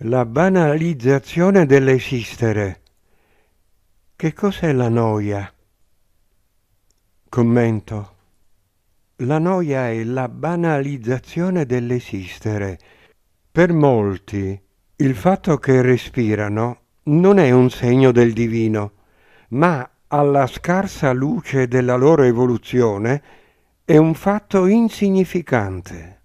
La banalizzazione dell'esistere. Che cos'è la noia? Commento. La noia è la banalizzazione dell'esistere. Per molti il fatto che respirano non è un segno del divino, ma alla scarsa luce della loro evoluzione è un fatto insignificante.